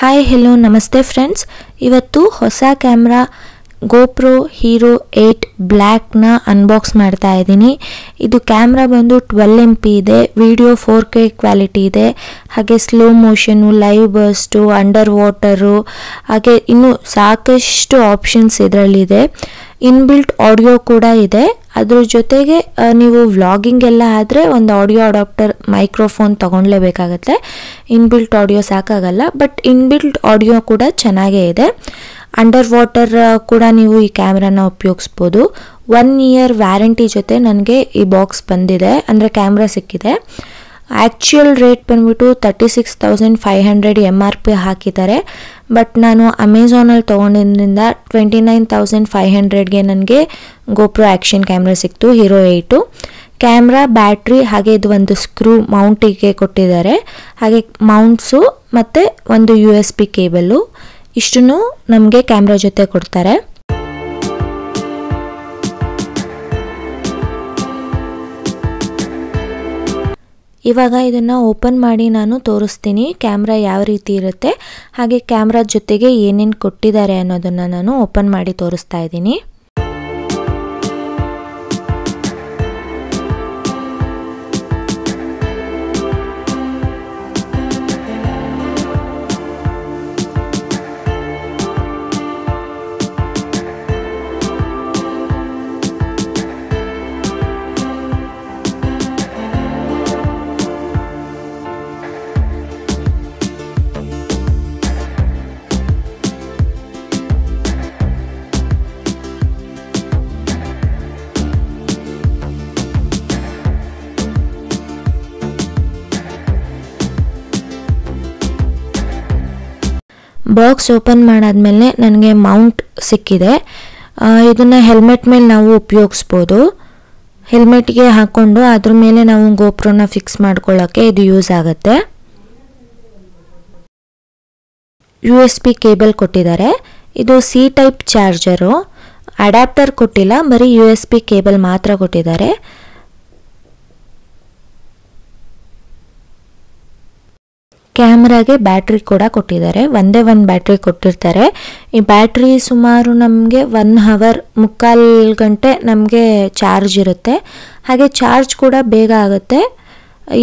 hi hello ನಮಸ್ತೆ friends ಇವತ್ತು ಹೊಸ ಕ್ಯಾಮ್ರಾ ಗೋಪ್ರೋ ಹೀರೋ ಏಯ್ಟ್ ಬ್ಲ್ಯಾಕ್ನ ಅನ್ಬಾಕ್ಸ್ ಮಾಡ್ತಾ ಇದ್ದೀನಿ ಇದು ಕ್ಯಾಮ್ರಾ ಬಂದು ಟ್ವೆಲ್ ಎಮ್ ಪಿ ಇದೆ ವಿಡಿಯೋ ಫೋರ್ ಕೆ ಕ್ವಾಲಿಟಿ ಇದೆ ಹಾಗೆ slow motion live burst underwater ಹಾಗೆ ಇನ್ನೂ ಸಾಕಷ್ಟು ಆಪ್ಷನ್ಸ್ ಇದರಲ್ಲಿದೆ ಇನ್ಬಿಲ್ಟ್ ಆಡಿಯೋ ಕೂಡ ಇದೆ ಅದ್ರ ಜೊತೆಗೆ ನೀವು ವ್ಲಾಗಿಂಗ್ ಎಲ್ಲ ಆದರೆ ಒಂದು ಆಡಿಯೋ ಅಡಾಪ್ಟರ್ ಮೈಕ್ರೋಫೋನ್ ತೊಗೊಳ್ಲೇಬೇಕಾಗತ್ತೆ ಇನ್ಬಿಲ್ಟ್ ಆಡಿಯೋ ಸಾಕಾಗಲ್ಲ ಬಟ್ ಇನ್ಬಿಲ್ಟ್ ಆಡಿಯೋ ಕೂಡ ಚೆನ್ನಾಗೇ ಇದೆ ಅಂಡರ್ ವಾಟರ್ ಕೂಡ ನೀವು ಈ ಕ್ಯಾಮ್ರಾನ ಉಪಯೋಗಿಸ್ಬೋದು ಒನ್ ಇಯರ್ ವ್ಯಾರಂಟಿ ಜೊತೆ ನನಗೆ ಈ ಬಾಕ್ಸ್ ಬಂದಿದೆ ಅಂದರೆ ಕ್ಯಾಮ್ರಾ ಸಿಕ್ಕಿದೆ ಆ್ಯಕ್ಚುಯಲ್ ರೇಟ್ ಬಂದ್ಬಿಟ್ಟು thirty six thousand five hundred M R P ಹಾಕಿದ್ದಾರೆ ಬಟ್ ನಾನು ಅಮೆಝಾನಲ್ಲಿ ತೊಗೊಂಡಿದ್ರಿಂದ ಟ್ವೆಂಟಿ ನೈನ್ ತೌಸಂಡ್ ಫೈವ್ ಹಂಡ್ರೆಡ್ಗೆ ನನಗೆ ಗೋಪ್ರೋ ಆ್ಯಕ್ಷನ್ ಕ್ಯಾಮ್ರಾ ಸಿಕ್ತು ಹೀರೋ ಏಯ್ಟು ಕ್ಯಾಮ್ರಾ ಬ್ಯಾಟ್ರಿ ಹಾಗೆ ಇದು ಒಂದು ಸ್ಕ್ರೂ ಮೌಂಟಿಗೆ ಕೊಟ್ಟಿದ್ದಾರೆ ಹಾಗೆ ಮೌಂಟ್ಸು ಮತ್ತು ಒಂದು ಯು ಎಸ್ ಪಿ ಕೇಬಲ್ಲು ಇಷ್ಟು ನಮಗೆ ಕ್ಯಾಮ್ರಾ ಜೊತೆ ಕೊಡ್ತಾರೆ ಇವಾಗ ಇದನ್ನು ಓಪನ್ ಮಾಡಿ ನಾನು ತೋರಿಸ್ತೀನಿ ಕ್ಯಾಮ್ರಾ ಯಾವ ರೀತಿ ಇರುತ್ತೆ ಹಾಗೆ ಕ್ಯಾಮ್ರಾ ಜೊತೆಗೆ ಏನೇನು ಕೊಟ್ಟಿದ್ದಾರೆ ಅನ್ನೋದನ್ನು ನಾನು ಓಪನ್ ಮಾಡಿ ತೋರಿಸ್ತಾ ಇದ್ದೀನಿ ಬಾಕ್ಸ್ ಓಪನ್ ಮಾಡಾದ್ಮೇಲೆ ನನಗೆ ಮೌಂಟ್ ಸಿಕ್ಕಿದೆ ಇದನ್ನು ಹೆಲ್ಮೆಟ್ ಮೇಲೆ ನಾವು ಉಪಯೋಗಿಸ್ಬೋದು ಹೆಲ್ಮೆಟ್ಗೆ ಹಾಕ್ಕೊಂಡು ಅದ್ರ ಮೇಲೆ ನಾವು ಗೋಪ್ರೋನ ಫಿಕ್ಸ್ ಮಾಡ್ಕೊಳ್ಳೋಕ್ಕೆ ಇದು ಯೂಸ್ ಆಗುತ್ತೆ ಯು ಎಸ್ ಪಿ ಕೇಬಲ್ ಕೊಟ್ಟಿದ್ದಾರೆ ಇದು ಸಿ ಟೈಪ್ ಚಾರ್ಜರು ಅಡ್ಯಾಪ್ಟರ್ ಕೊಟ್ಟಿಲ್ಲ ಬರೀ ಯು ಎಸ್ ಪಿ ಕೇಬಲ್ ಮಾತ್ರ ಕೊಟ್ಟಿದ್ದಾರೆ ಕ್ಯಾಮ್ರಾಗೆ ಬ್ಯಾಟ್ರಿ ಕೂಡ ಕೊಟ್ಟಿದ್ದಾರೆ ಒಂದೇ ಒಂದು ಬ್ಯಾಟ್ರಿ ಕೊಟ್ಟಿರ್ತಾರೆ ಈ ಬ್ಯಾಟ್ರಿ ಸುಮಾರು ನಮಗೆ ಒನ್ ಹವರ್ ಮುಕ್ಕಾಲು ಗಂಟೆ ನಮಗೆ ಚಾರ್ಜ್ ಇರುತ್ತೆ ಹಾಗೆ ಚಾರ್ಜ್ ಕೂಡ ಬೇಗ ಆಗುತ್ತೆ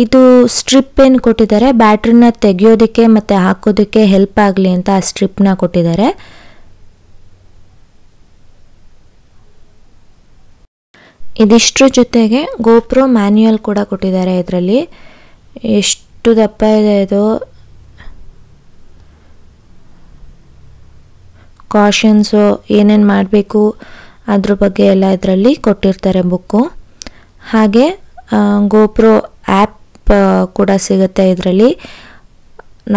ಇದು ಸ್ಟ್ರಿಪ್ ಏನು ಕೊಟ್ಟಿದ್ದಾರೆ ಬ್ಯಾಟ್ರಿನ ತೆಗೆಯೋದಕ್ಕೆ ಮತ್ತು ಹಾಕೋದಕ್ಕೆ ಹೆಲ್ಪ್ ಆಗಲಿ ಅಂತ ಆ ಸ್ಟ್ರಿಪ್ನ ಕೊಟ್ಟಿದ್ದಾರೆ ಇದಿಷ್ಟರ ಜೊತೆಗೆ ಗೋಪ್ರೋ ಮ್ಯಾನ್ಯುಯಲ್ ಕೂಡ ಕೊಟ್ಟಿದ್ದಾರೆ ಇದರಲ್ಲಿ ಎಷ್ಟು ಎಷ್ಟು ದಪ್ಪ ಇದೆ ಇದು ಕಾಷನ್ಸು ಏನೇನು ಮಾಡಬೇಕು ಅದ್ರ ಬಗ್ಗೆ ಎಲ್ಲ ಇದರಲ್ಲಿ ಕೊಟ್ಟಿರ್ತಾರೆ ಬುಕ್ಕು ಹಾಗೆ ಗೋಪ್ರೋ ಆ್ಯಪ್ ಕೂಡ ಸಿಗುತ್ತೆ ಇದರಲ್ಲಿ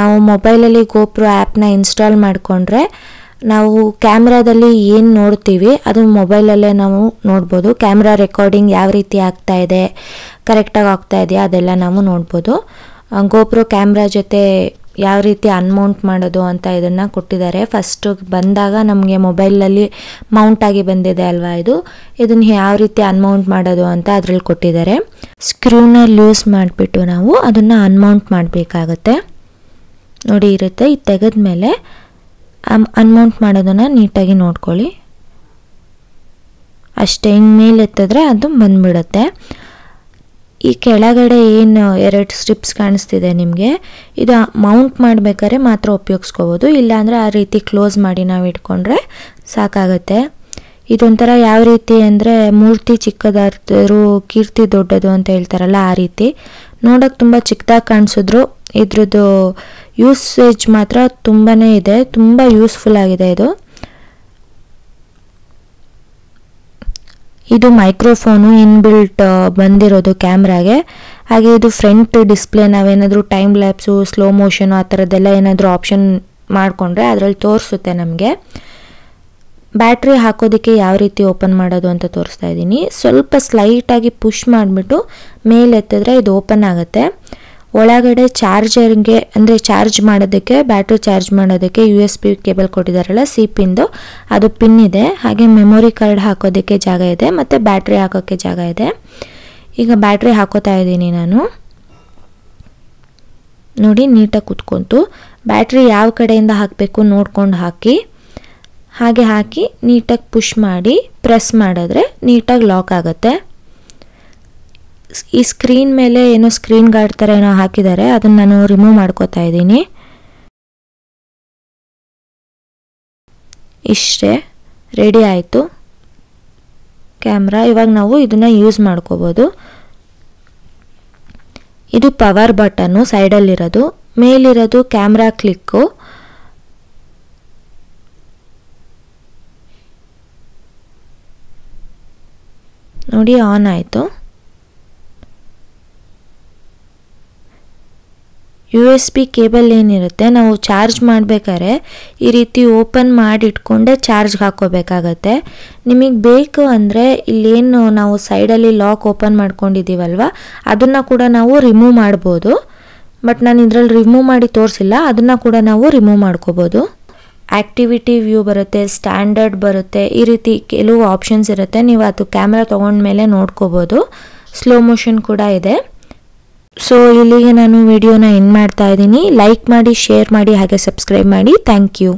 ನಾವು ಮೊಬೈಲಲ್ಲಿ ಗೋಪ್ರೋ ಆ್ಯಪ್ನ ಇನ್ಸ್ಟಾಲ್ ಮಾಡಿಕೊಂಡ್ರೆ ನಾವು ಕ್ಯಾಮ್ರಾದಲ್ಲಿ ಏನು ನೋಡ್ತೀವಿ ಅದು ಮೊಬೈಲಲ್ಲೇ ನಾವು ನೋಡ್ಬೋದು ಕ್ಯಾಮ್ರಾ ರೆಕಾರ್ಡಿಂಗ್ ಯಾವ ರೀತಿ ಆಗ್ತಾ ಇದೆ ಕರೆಕ್ಟಾಗಿ ಆಗ್ತಾ ಇದೆಯಾ ಅದೆಲ್ಲ ನಾವು ನೋಡ್ಬೋದು ಗೋಪ್ರೋ ಕ್ಯಾಮ್ರಾ ಜೊತೆ ಯಾವ ರೀತಿ ಅನ್ಮೌಂಟ್ ಮಾಡೋದು ಅಂತ ಇದನ್ನು ಕೊಟ್ಟಿದ್ದಾರೆ ಫಸ್ಟು ಬಂದಾಗ ನಮಗೆ ಮೊಬೈಲಲ್ಲಿ ಮೌಂಟ್ ಆಗಿ ಬಂದಿದೆ ಅಲ್ವಾ ಇದು ಇದನ್ನು ಯಾವ ರೀತಿ ಅನ್ಮೌಂಟ್ ಮಾಡೋದು ಅಂತ ಅದರಲ್ಲಿ ಕೊಟ್ಟಿದ್ದಾರೆ ಸ್ಕ್ರೂನ ಲೂಸ್ ಮಾಡಿಬಿಟ್ಟು ನಾವು ಅದನ್ನು ಅನ್ಮೌಂಟ್ ಮಾಡಬೇಕಾಗತ್ತೆ ನೋಡಿ ಇರುತ್ತೆ ಇದು ಮೇಲೆ ಅನ್ಮೌಂಟ್ ಮಾಡೋದನ್ನು ನೀಟಾಗಿ ನೋಡ್ಕೊಳ್ಳಿ ಅಷ್ಟೇ ಹಿಂಗೆ ಮೇಲೆ ಎತ್ತಿದ್ರೆ ಅದು ಬಂದುಬಿಡುತ್ತೆ ಈ ಕೆಳಗಡೆ ಏನು ಎರಡು ಸ್ಟ್ರಿಪ್ಸ್ ಕಾಣಿಸ್ತಿದೆ ನಿಮಗೆ ಇದು ಮೌಂಟ್ ಮಾಡಬೇಕಾದ್ರೆ ಮಾತ್ರ ಉಪಯೋಗಿಸ್ಕೋಬೋದು ಇಲ್ಲಾಂದರೆ ಆ ರೀತಿ ಕ್ಲೋಸ್ ಮಾಡಿ ನಾವು ಇಟ್ಕೊಂಡ್ರೆ ಸಾಕಾಗತ್ತೆ ಇದೊಂಥರ ಯಾವ ರೀತಿ ಅಂದರೆ ಮೂರ್ತಿ ಚಿಕ್ಕದಾದರು ಕೀರ್ತಿ ದೊಡ್ಡದು ಅಂತ ಹೇಳ್ತಾರಲ್ಲ ಆ ರೀತಿ ನೋಡೋಕೆ ತುಂಬ ಚಿಕ್ಕದಾಗಿ ಕಾಣಿಸಿದ್ರು ಇದ್ರದ್ದು ಯೂಸೇಜ್ ಮಾತ್ರ ತುಂಬಾ ಇದೆ ತುಂಬ ಯೂಸ್ಫುಲ್ ಆಗಿದೆ ಇದು ಇದು ಮೈಕ್ರೋಫೋನು ಇನ್ಬಿಲ್ಟ್ ಬಂದಿರೋದು ಕ್ಯಾಮ್ರಾಗೆ ಹಾಗೆ ಇದು ಫ್ರಂಟ್ ಡಿಸ್ಪ್ಲೇ ನಾವೇನಾದರೂ ಟೈಮ್ ಲ್ಯಾಪ್ಸು ಸ್ಲೋ ಮೋಷನು ಆ ಥರದ್ದೆಲ್ಲ ಏನಾದರೂ ಆಪ್ಷನ್ ಮಾಡಿಕೊಂಡ್ರೆ ಅದರಲ್ಲಿ ತೋರಿಸುತ್ತೆ ನಮಗೆ ಬ್ಯಾಟ್ರಿ ಹಾಕೋದಕ್ಕೆ ಯಾವ ರೀತಿ ಓಪನ್ ಮಾಡೋದು ಅಂತ ತೋರಿಸ್ತಾ ಇದ್ದೀನಿ ಸ್ವಲ್ಪ ಸ್ಲೈಟಾಗಿ ಪುಷ್ ಮಾಡಿಬಿಟ್ಟು ಮೇಲೆತ್ತಿದ್ರೆ ಇದು ಓಪನ್ ಆಗುತ್ತೆ ಒಳಗಡೆ ಚಾರ್ಜರ್ಗೆ ಅಂದರೆ ಚಾರ್ಜ್ ಮಾಡೋದಕ್ಕೆ ಬ್ಯಾಟ್ರಿ ಚಾರ್ಜ್ ಮಾಡೋದಕ್ಕೆ ಯು ಎಸ್ ಪಿ ಕೇಬಲ್ ಕೊಟ್ಟಿದ್ದಾರಲ್ಲ ಸಿ ಪಿಂದು ಅದು ಪಿನ್ ಇದೆ ಹಾಗೆ ಮೆಮೊರಿ ಕಾರ್ಡ್ ಹಾಕೋದಕ್ಕೆ ಜಾಗ ಇದೆ ಮತ್ತು ಬ್ಯಾಟ್ರಿ ಹಾಕೋಕ್ಕೆ ಜಾಗ ಇದೆ ಈಗ ಬ್ಯಾಟ್ರಿ ಹಾಕೋತಾ ಇದ್ದೀನಿ ನಾನು ನೋಡಿ ನೀಟಾಗಿ ಕುತ್ಕೊಂತು ಬ್ಯಾಟ್ರಿ ಯಾವ ಕಡೆಯಿಂದ ಹಾಕಬೇಕು ನೋಡ್ಕೊಂಡು ಹಾಕಿ ಹಾಗೆ ಹಾಕಿ ನೀಟಾಗಿ ಪುಷ್ ಮಾಡಿ ಪ್ರೆಸ್ ಮಾಡಿದ್ರೆ ನೀಟಾಗಿ ಲಾಕ್ ಆಗುತ್ತೆ ಈ ಸ್ಕ್ರೀನ್ ಮೇಲೆ ಏನೋ ಸ್ಕ್ರೀನ್ ಗಾರ್ಡ್ ಥರ ಏನೋ ಹಾಕಿದ್ದಾರೆ ಅದನ್ನು ನಾನು ರಿಮೂವ್ ಮಾಡ್ಕೋತಾ ಇದ್ದೀನಿ ಇಷ್ಟೇ ರೆಡಿ ಆಯಿತು ಕ್ಯಾಮ್ರಾ ಇವಾಗ ನಾವು ಇದನ್ನು ಯೂಸ್ ಮಾಡ್ಕೋಬೋದು ಇದು ಪವರ್ ಬಟನ್ನು ಸೈಡಲ್ಲಿರೋದು ಮೇಲಿರೋದು ಕ್ಯಾಮ್ರಾ ಕ್ಲಿಕ್ಕು ನೋಡಿ ಆನ್ ಆಯಿತು ಯು ಎಸ್ ಬಿ ಕೇಬಲ್ ಏನಿರುತ್ತೆ ನಾವು ಚಾರ್ಜ್ ಮಾಡಬೇಕಾದ್ರೆ ಈ ರೀತಿ ಓಪನ್ ಮಾಡಿ ಇಟ್ಕೊಂಡೆ ಚಾರ್ಜ್ಗೆ ಹಾಕೋಬೇಕಾಗತ್ತೆ ನಿಮಗೆ ಬೇಕು ಅಂದರೆ ಇಲ್ಲೇನು ನಾವು ಸೈಡಲ್ಲಿ ಲಾಕ್ ಓಪನ್ ಮಾಡ್ಕೊಂಡಿದ್ದೀವಲ್ವ ಅದನ್ನು ಕೂಡ ನಾವು ರಿಮೂವ್ ಮಾಡ್ಬೋದು ಬಟ್ ನಾನು ಇದರಲ್ಲಿ ರಿಮೂವ್ ಮಾಡಿ ತೋರಿಸಿಲ್ಲ ಅದನ್ನು ಕೂಡ ನಾವು ರಿಮೂವ್ ಮಾಡ್ಕೋಬೋದು ಆ್ಯಕ್ಟಿವಿಟಿ ವ್ಯೂ ಬರುತ್ತೆ ಸ್ಟ್ಯಾಂಡರ್ಡ್ ಬರುತ್ತೆ ಈ ರೀತಿ ಕೆಲವು ಆಪ್ಷನ್ಸ್ ಇರುತ್ತೆ ನೀವು ಅದು ಕ್ಯಾಮ್ರಾ ತೊಗೊಂಡ್ಮೇಲೆ ನೋಡ್ಕೋಬೋದು ಸ್ಲೋ ಮೋಷನ್ ಕೂಡ ಇದೆ ಸೊ ಇಲ್ಲಿಗೆ ನಾನು ವಿಡಿಯೋನ ಎಂಡ್ ಮಾಡ್ತಾ ಇದ್ದೀನಿ ಲೈಕ್ ಮಾಡಿ ಶೇರ್ ಮಾಡಿ ಹಾಗೆ ಸಬ್ಸ್ಕ್ರೈಬ್ ಮಾಡಿ ಥ್ಯಾಂಕ್ ಯು